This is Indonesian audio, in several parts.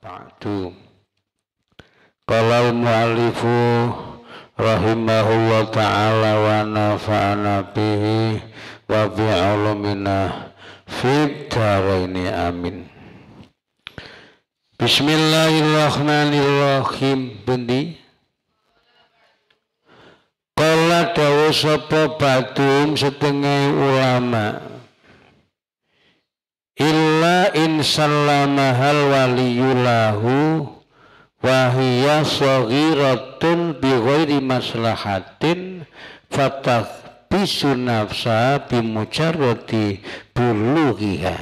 ba'du Kalau mu'alifu rahimahu rahimahullah ta'ala wa nafa'ana bihi wa bi'alumina fid amin Bismillahirrahmanirrahim Bendi Kalau dawa sapa setengah ulama illa insallamahal waliyulahu wahiya sogiratun bighairi maslahatin fatah bisu nafsa bimujarrati buluhiha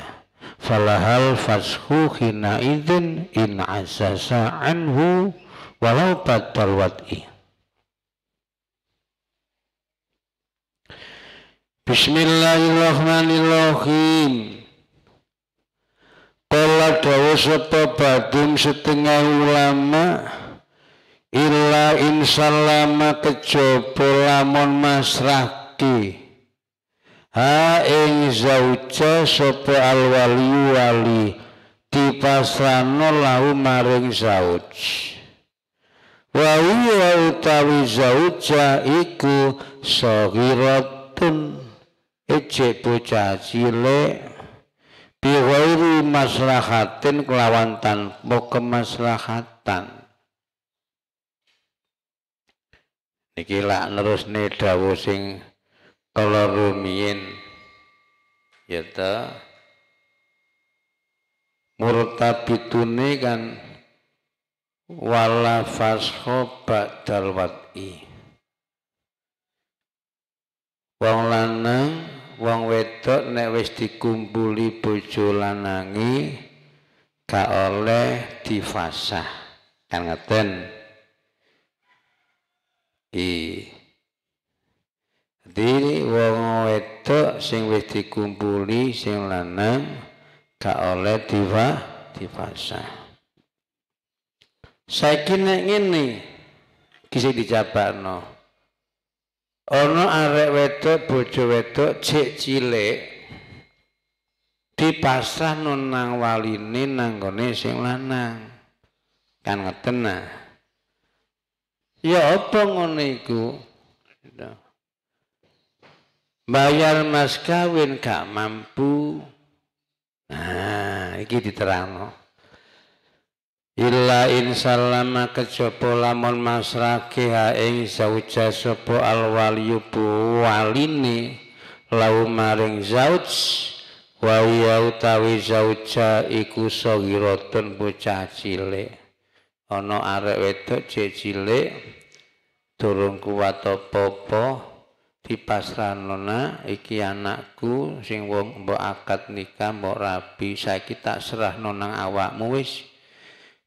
falahal fashu hina idin in asasa anhu walau batal wat'i Bismillahirrahmanirrahim kala dawa sapa badum setengah ulama illa insalama kejaba lamun masrahki ha ing zauja sapa alwali wali dipasrano lahu maring zauj wa huwa ya utawi zauja iku saghiratun ejek bocah cilik biwairi maslahatin kelawan tanpa kemaslahatan niki lak nerusne dawuh sing kala ya ta kan wala fasho ba'dal wat'i wong lanang wong wedok nek wis dikumpuli bojo lanangi gak oleh difasah kan ngeten i diri wong wedok sing wis dikumpuli sing lanang gak oleh difa difasah saiki nek ngene kisi no ana arek wedok bojo wedok jek cilik dipasrah nang waline nanggone sing lanang kan ngeten nah ya apa ngono iku bayar mas kawin gak mampu nah iki diterangno Illa in salama kejaba lamun masrake ha ing zauja sapa al waliyu waline lau maring zauj wa ya utawi zauja iku sagiratun bocah cilik ana arek wedok jek cilik durung kuat apa-apa iki anakku sing wong mbok akad nikah mbok rabi saiki tak serah nang awakmu wis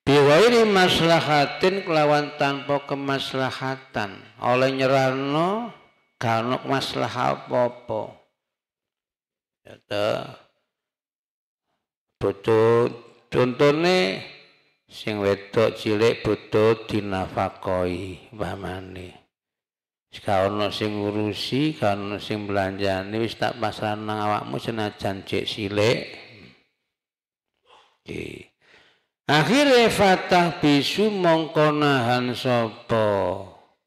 biwairi maslahatin kelawan tanpa kemaslahatan oleh nyerano karena maslah apa-apa ya butuh contohnya sing wedok cilik butuh dinafakoi pamane Kalau sing ngurusi, kalau sing ini wis tak pasaran nang awakmu senajan cek cilik. okay. Akhirnya fatah bisu mongko nahan sopo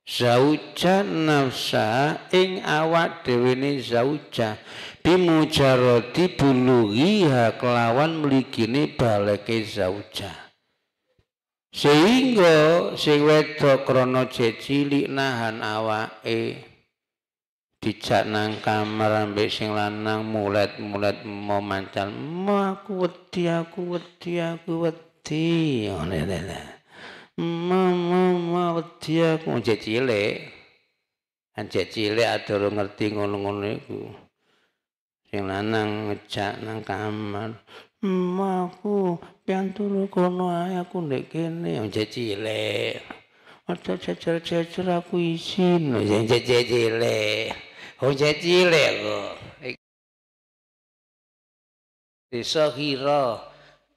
zauja nafsa ing awak dewene zauja bimujarodi bulugi kelawan melikini balake zauja sehingga sing wedok krono cecili nahan awake dijak nang kamar ambek sing lanang mulet mulet mau ma aku wedi aku wedi aku wedi wedi ngene lho. Mama ma wedi aku njek cilik. Njek cilik adoh ngerti ngono-ngono iku. Sing lanang ngejak nang kamar. Ma hmm, aku pian kono ae aku ndek kene njek cilik. Ada jajar-jajar aku isin, njek cilik. Njek cilik aku. Desa hira.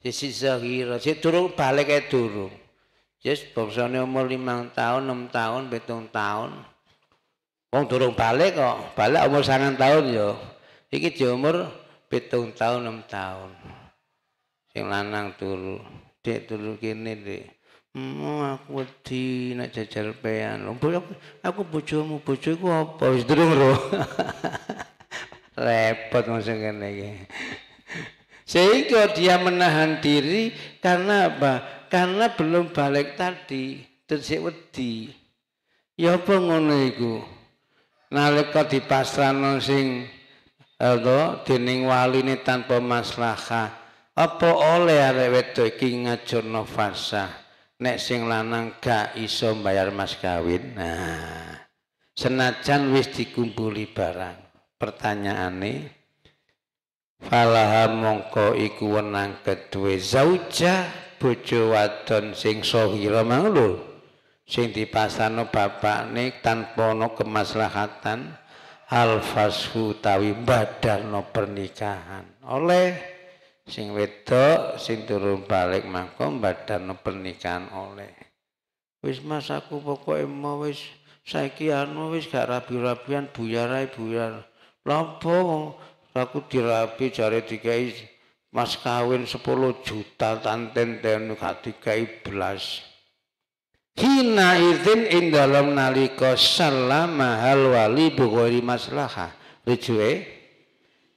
Disi Zahira, si durung balik ae durung. Yes, bangsane umur 5 tahun, 6 tahun, 7 tahun. Wong durung balik kok, balik umur 9 tahun yo. Iki di umur 7 tahun, 6 tahun. Sing lanang durung. Dek durung kene dik. Mau aku wedi nak jajal pean. aku bojomu, bojoku apa? Wis durung ro. Repot maksudnya kene iki. Sehingga dia menahan diri karena apa? Karena belum balik tadi, terus wedi. Ya apa ngono iku? Nalika dipasrano sing Aldo dening waline tanpa maslahah. Apa oleh arek wedok iki ngajurno fasah? Nek sing lanang gak iso bayar mas kawin. Nah, senajan wis dikumpuli barang. Pertanyaane falaha mongko iku wenang kedue zauja bojo wadon sing sohira mang sing dipasano bapakne tanpa tanpono kemaslahatan alfashu tawi badarno pernikahan oleh sing wedok sing turun balik mangko badarno pernikahan oleh wis masaku aku pokoke mau wis saiki anu wis gak rabi-rabian buyar ae buyar lapo aku dirapi jare dikai mas kawin 10 juta tanten ten gak dikai belas hina izin ing dalam nalika salama hal wali bukori maslahah rujue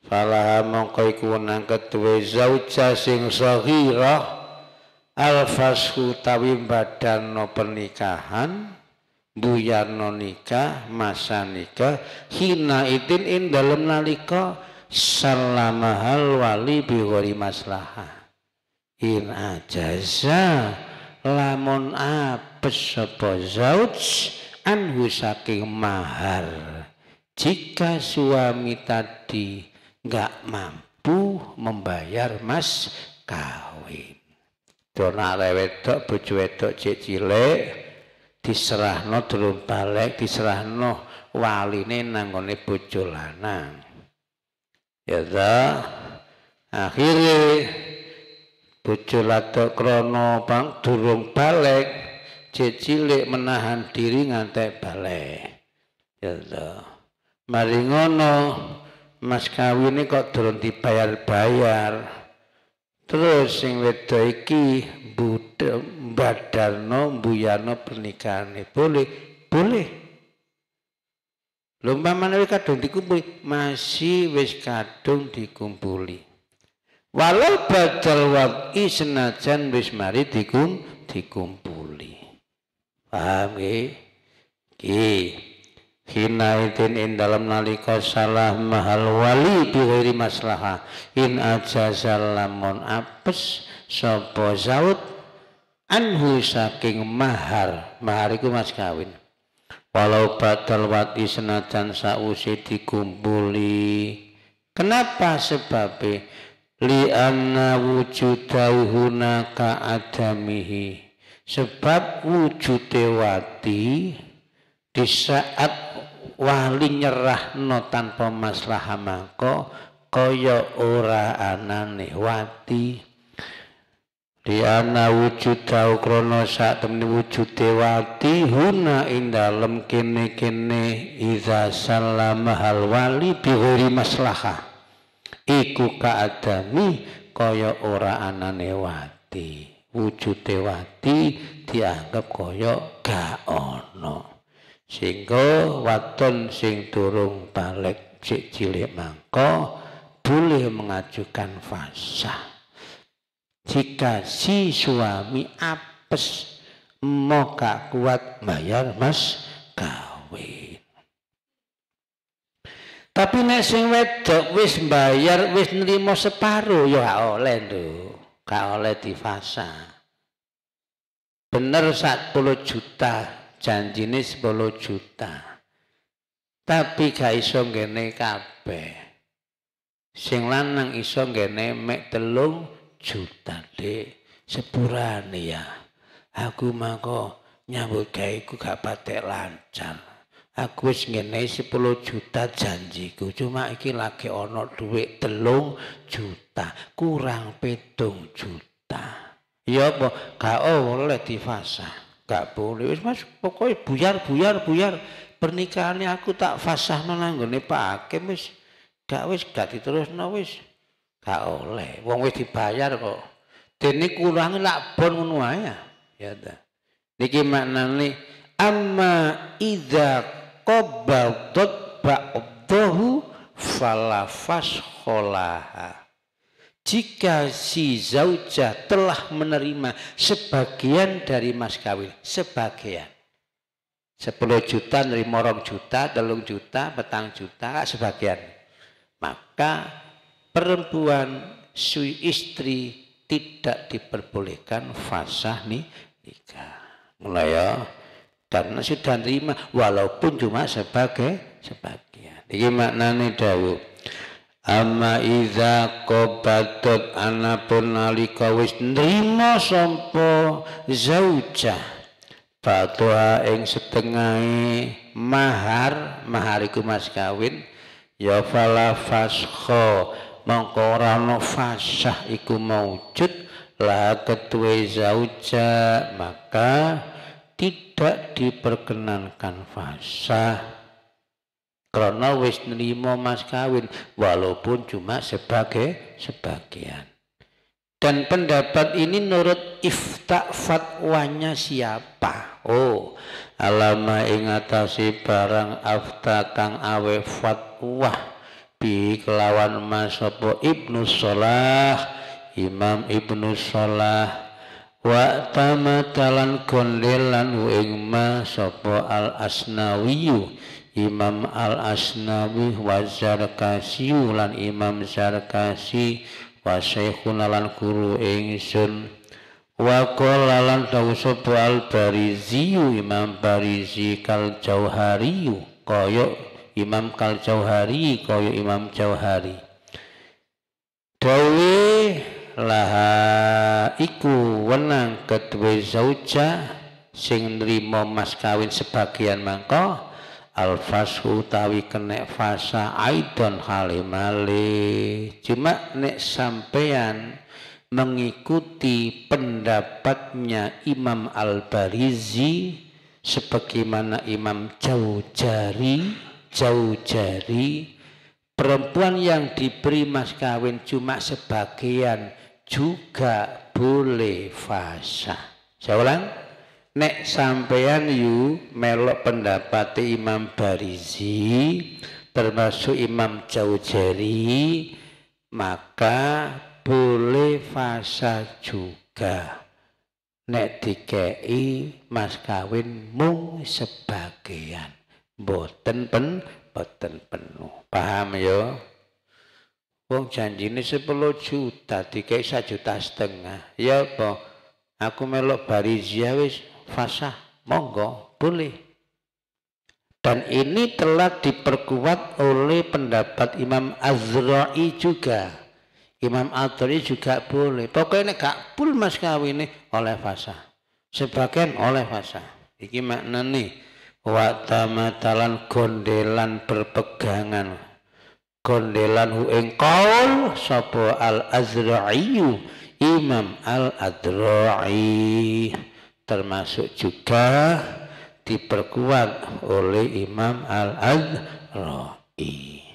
falaha mongko iku wenang ketuwe zauja sing saghirah alfasku tawi badano pernikahan no nikah masa nikah hina itin ing dalam nalika salamahal wali biwari maslahah in ajaza lamun apes sapa zauj anhu saking mahar jika suami tadi nggak mampu membayar mas kawin dona lewetok bojo wedok cek cilik diserahno durung balik diserahno wali nanggone bojo lanang yata akhirnya bojo latok krono bang durung balik cilik menahan diri ngantek balik yata mari ngono mas ini kok durung dibayar-bayar Terus sing wedo iki budhe mbadarno mbuyana pernikahan boleh boleh Lomba menawi kadung dikumpuli masih wis kadung dikumpuli. Walau badal wab'i senajan wis mari dikum dikumpuli. Paham nggih? Nggih. Hinaitin in dalam nalika salah mahal wali bighairi maslahah in aja lamun apes sopo zaud anhu saking mahar mahariku mas kawin walau batal wati senajan sause dikumpuli kenapa sebab? li anna wujudahuna adamihi sebab wujude wati di saat wali no tanpa maslaha mangko kaya ora anane wati Liana wujud tau krono sak temene wujude wati huna ing dalem kene-kene iza salama hal wali bighairi maslahah iku kaadami kaya ora anane wati wujud dewati dianggap kaya gak ono, sehingga waton sing durung balik sik cilik mangko boleh mengajukan fasah jika si suami apes mau gak kuat bayar mas kawin tapi nek sing wedok wis bayar wis nerima separuh ya gak oleh lho gak oleh fasa bener 10 juta janjine 10 juta tapi gak iso ngene kabeh sing lanang iso ngene mek telung juta dek sepurane ya aku mako nyambut gaweku gak patek lancar aku wis ngene 10 juta janjiku cuma iki lagi ono duit telung juta kurang pitung juta ya apa gak oh, oleh fasa gak boleh wis mas pokoknya buyar buyar buyar pernikahannya aku tak fasah nanggone Pak Hakim wis gak wis gak terus wis Gak oleh. Wong wis dibayar kok. Dene kurang lak bon ngono ae. Ya ta. Niki maknane amma idza qabadat ba'dahu falafas kholaha. Jika si zaujah telah menerima sebagian dari mas kawin, sebagian. 10 juta, nerima rong juta, telung juta, petang juta, sebagian. Maka perempuan sui istri tidak diperbolehkan fasah nih nikah. Mulai ya. Karena sudah terima walaupun cuma sebagai sebagian. Iki maknanya dawuh. Amma iza kobatot anapun nalika wis nrimo sampo zaujah batoha ing setengahe mahar mahar iku mas kawin ya fala fasho mongko ora ana fasah iku maujud la ketuwe zauja maka tidak diperkenankan fasah karena wis nerima mas kawin walaupun cuma sebagai sebagian dan pendapat ini nurut ifta fatwanya siapa oh alama ingatasi barang afta kang awe fatwah bi kelawan masopo Ibnu solah Imam Ibnu Shalah wa tamatalan gondelan ing ma sopo Al Asnawiyu Imam Al Asnawi wa Zarkasi lan Imam Zarkasi wa Syekhuna lan guru ingsun wa qala lan dawuh sapa Al Barizi Imam Barizi kal Jauhariyu kaya Imam Kal Jauhari kaya Imam Jauhari dawe laha iku wenang kedua zauja sing nrimo mas kawin sebagian mangko alfasu tawi kene fasa aidon halimale cuma nek sampean mengikuti pendapatnya Imam Al-Barizi sebagaimana Imam Jari jauh jari perempuan yang diberi mas kawin cuma sebagian juga boleh fasa. Saya ulang, nek sampean yu melok pendapat Imam Barizi termasuk Imam Jaujari maka boleh fasa juga. Nek dikei mas kawin mung sebagian boten pen boten penuh paham yo? Ya? wong janji ini sepuluh juta tiga satu juta setengah ya apa aku melok barizia wis fasah monggo boleh dan ini telah diperkuat oleh pendapat Imam Azra'i juga. Imam Azra'i juga boleh. Pokoknya gak pul mas kawin ini oleh fasa. Sebagian oleh fasa. Iki makna nih. Matalan, gondelan berpegangan gondelan hu engkaul sapa al azra'iyu imam al Azra'i, termasuk juga diperkuat oleh imam al azra'i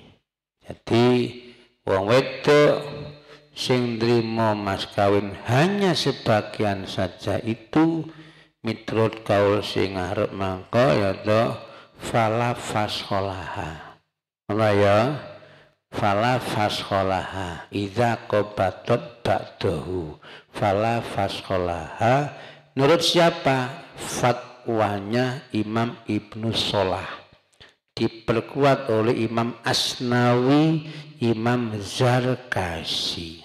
jadi wong wedok sing mas kawin hanya sebagian saja itu miturut kaul sing arep ya to fala fasholaha, ana ya fala fasholaha idza qabatat ba'dahu fala fasholaha. menurut siapa fatwanya Imam Ibnu Solah diperkuat oleh Imam Asnawi Imam Zarkasi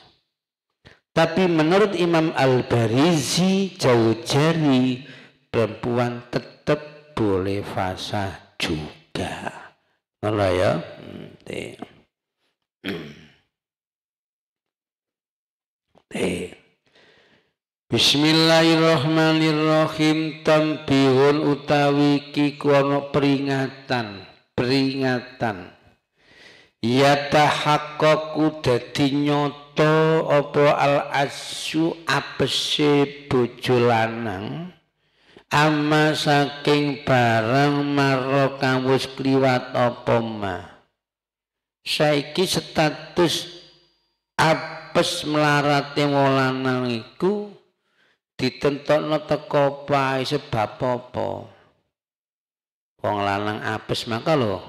tapi menurut Imam Al-Barizi jauh jari perempuan tetap boleh fasa juga. Ngono ya. Bismillahirrahmanirrahim tambihun utawi kikono peringatan peringatan yatahaqqaqu dadi nyata buta opo al asu apese bojo lanang amma saking barang marro kawus kliwat apa ma saiki status apes melarate wong lanang iku ditentokno teko pae sebab apa wong lanang apes maka lho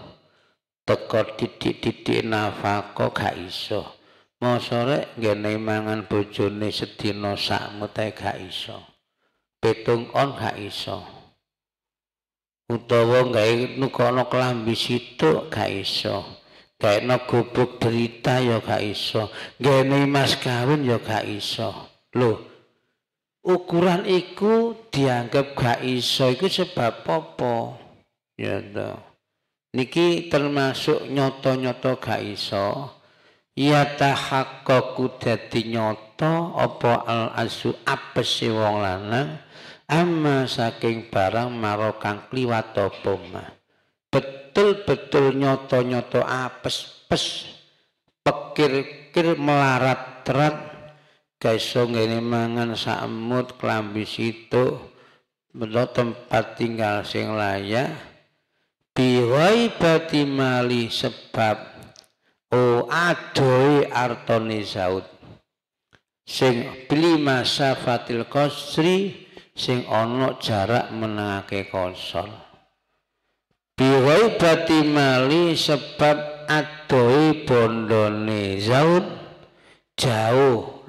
teko didik-didik nafaka gak iso mau sore ngene mangan bojone sedina sakmu teh gak iso. on gak iso. Utawa gak nukono klambi situ gak iso. Gaekno gubuk derita ya gak iso. Ngene mas kawin yo ya gak iso. Lho, ukuran iku dianggap gak iso iku sebab popo Ya Niki termasuk nyoto-nyoto gak iso ya tahak dadi nyata apa al asu apese wong lanang ama saking barang marokang kliwat apa betul-betul nyoto-nyoto apes pes pekir-kir melarat terat gaisong ngene mangan samut klambi situ menawa tempat tinggal sing layak biwai batimali sebab o oh, atoi artone Saud sing blima fatil kosri sing ono jarak menengake konsol biwai batimali sebab atoi bondone zaut jauh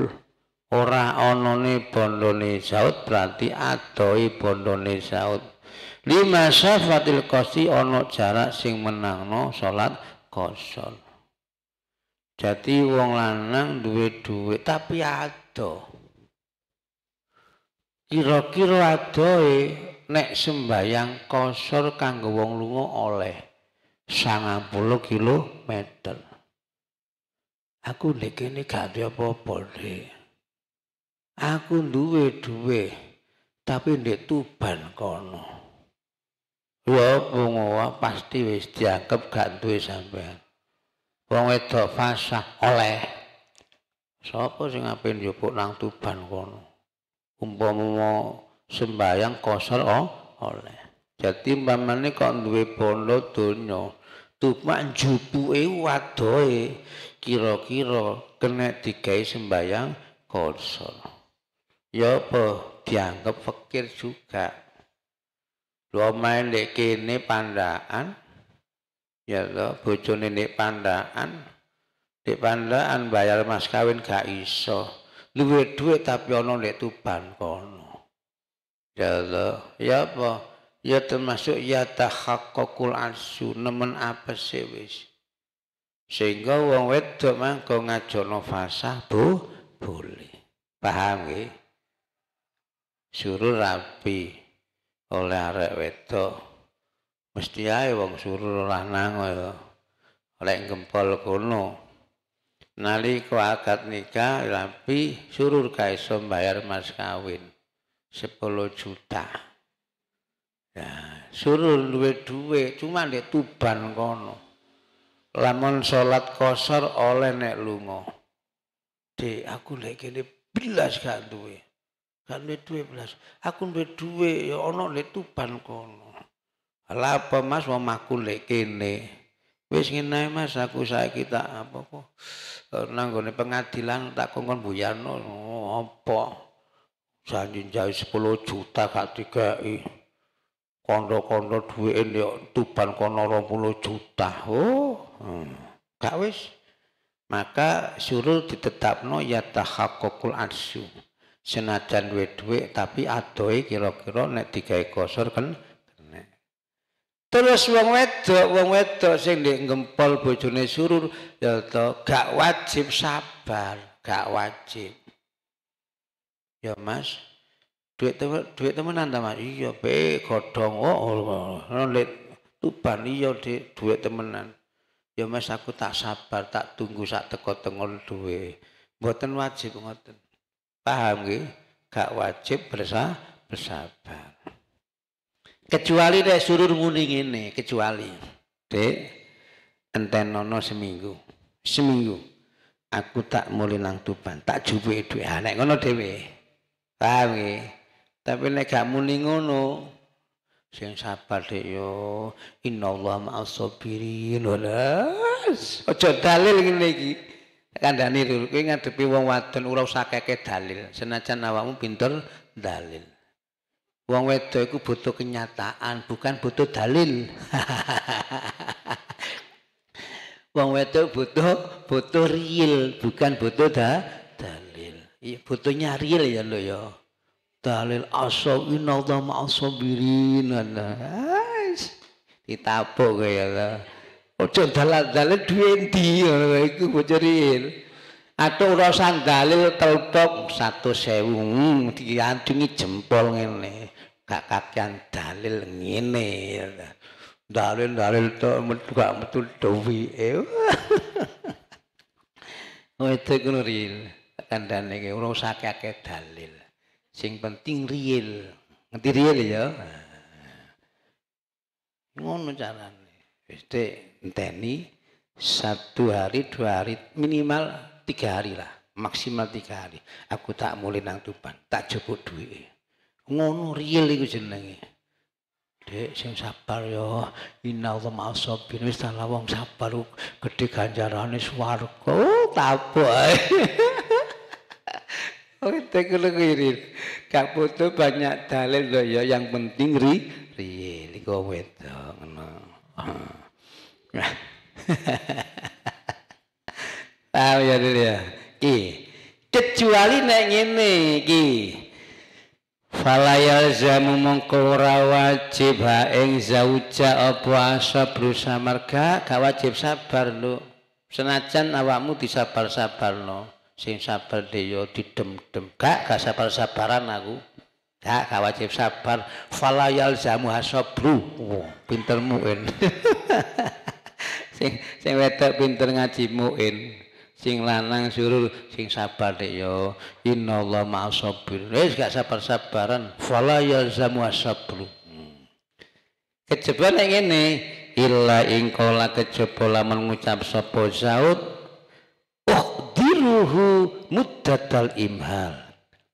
ora onone bondone zaut berarti atoi bondone zaut lima fatil kosri ono jarak sing menangno solat kosol jadi wong lanang duwe duwe, tapi ado. Kira-kira adoe nek sembayang kosor kanggo wong lunga oleh 90 kilometer. Aku ndek kene gak duwe apa-apa, Aku duwe duwe tapi ndek Tuban kono. Ya bunga pasti wis dianggep gak duwe sampean wong wedo fasah oleh sapa sing ape njupuk nang Tuban kono umpama sembayang kosor oh, oleh jadi umpamane kok duwe bondo donya tupak jupuke wadohe kira-kira kena digawe sembayang kosor ya apa dianggap fakir juga lu main dek kene pandaan Ya lo bojone nek pandaan di pandaan bayar mas kawin gak iso. Luwe duit tapi ono nek Tuban kono. Ya lo, ya apa? Ya termasuk ya kokul asu nemen apa sih e wis. Sehingga wong wedok mangko ngajono fasah bu boleh. Paham nggih? Suruh rapi oleh arek wedok. Mesti ae wong suruh lanang ya. Lek gempol kono. Nalika akad nikah ya rapi suruh kaiso bayar mas kawin 10 juta. Nah, suruh duwe duwe cuma ndek Tuban kono. Lamun salat kosor oleh nek lunga. Dek aku lek kene bilas gak duwe. Gak duwe belas. Aku duwe duwe ya ana ndek Tuban kono. Lapa apa Mas omahku lek kene. Wis ngene Mas aku saya kita apa kok nang gone pengadilan tak kongkon Bu Yarno oh, apa janji jawi 10 juta gak dikeki. Kondo-kondo duwike yo tuban kono 20 juta. Oh. Hmm. Gak wis. Maka surul ditetapno ya tahaqqaqul arsu. Senajan duwe-duwe tapi adoi kira-kira nek digawe kosor kan Terus wong wedok, wong wedok sing ndek ngempol bojone surur ya to gak wajib sabar, gak wajib. Ya Mas, duit temen duit temenan ta Mas? Iya, be godhong oh, lek oh, oh, oh, tuban iya Dik, duit temenan. Ya Mas aku tak sabar, tak tunggu sak teko tengon duwe. Mboten wajib ngoten. Paham nggih? Gak wajib bersa bersabar. Kecuali dek surur nguning ini kecuali dek enten nono seminggu. Seminggu aku tak mulai nang tuban, tak coba itu anak nek ngono dhewe. Paham nggih? Tapi nek gak muni ngono, sing sabar dek yo innallaha ma'as sabirin welas aja dalil ngene iki kandhane itu ngadepi wong wadon urau usah dalil senajan awakmu pinter dalil Wong wedo iku butuh kenyataan, bukan butuh dalil. Wong wedo butuh butuh real, bukan butuh da, dalil. Iya, butuhnya real ya lo ya. Dalil aso inallah Ita Ditapuk ya lo. Ojo dalil dalil duwe ndi ngono iku bocor real satu urusan dalil telutuk satu sewung hmm, diantungi jempol ngene. Gak kakian dalil ngene. Dalil-dalil to metu gak metu duwike. itu itu real Kandhane dan ora urusan dalil. Sing penting real. Ngerti real ya? Ngono carane. Wis enteni satu hari dua hari minimal tiga hari lah maksimal tiga hari aku tak mulai nang tuban tak cukup duit ngono real itu jenenge Dek sing sabar yo. Ya. Innallaha ma'as sabirin. Wis salah wong sabar gedhe ganjarane swarga. Tabok. Oke, kula ngirin. Gak butuh banyak dalil loh ya, yang penting ri riye iku wedok Paham ya dulu ya. Ki. Kecuali nek ngene Falayal zamu mongko ora wajib ha ing zauja apa asabru samarga gak wajib sabar lho. Senajan awakmu disabar-sabar no. Sing sabar yo didem-dem. Gak gak sabar-sabaran aku. Gak gak wajib sabar. Falayal zamu hasabru. Wow, pinter muin. sing sing wedok pinter ngaji muin sing lanang suruh sing sabar dek yo innallaha ma'as sabir wis eh, gak sabar-sabaran fala yalzamu sabru hmm. kejaba ngene illa ing kala kejaba lamun ngucap sapa Saud ukhdiruhu muddatal imhal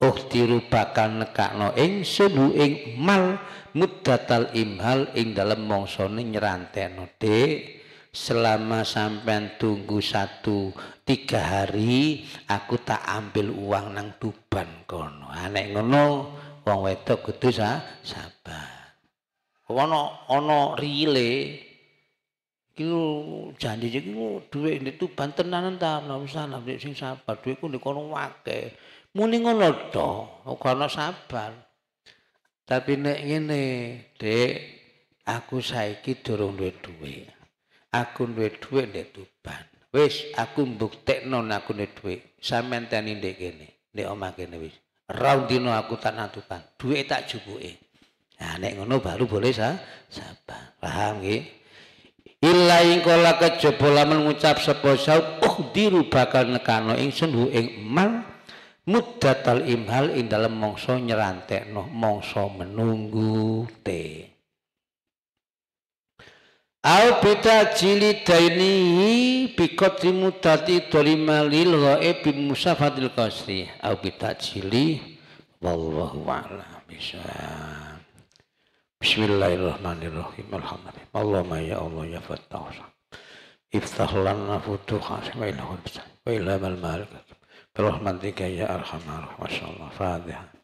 ukhdiru bakal nekakno eng hu ing mal muddatal imhal ing dalam monsoning nyrantekno dek selama sampean tunggu satu tiga hari aku tak ambil uang nang Tuban kono anek ngono wong wedok kudu sa sabar ono ono rile iku janji iki dhuwit ini Tuban tenanan ta menawa salam nek sing sabar dhuwitku di kono wake muni ngono to ora sabar tapi nek ini dek aku saiki durung duwe -duit aku duwe dhuwit ndek Tuban. Wis aku non aku duwe dhuwit. Sampeyan teni ndek kene, ndek omah kene wis. Raundino aku tak nantukan, dhuwit tak jupuke. Nah nek ngono baru boleh sa sabar. Paham nggih? Illa ing kala kejaba lamun ngucap sapa saud diru bakal nekano ingsun hu ing mal mudatal imhal ing dalem mangsa nyerantekno mangsa menunggu te. Al beda daini bikotri mutati dolima lil ghaibi musafatil qasri. Al beda jili wallahu a'lam bisa. Bismillahirrahmanirrahim. Alhamdulillah. Allahumma ya Allah ya Fattah. Iftah lana futuha wa ilham al malik. Berahmatika ya arhamar. Allah. Fadihah.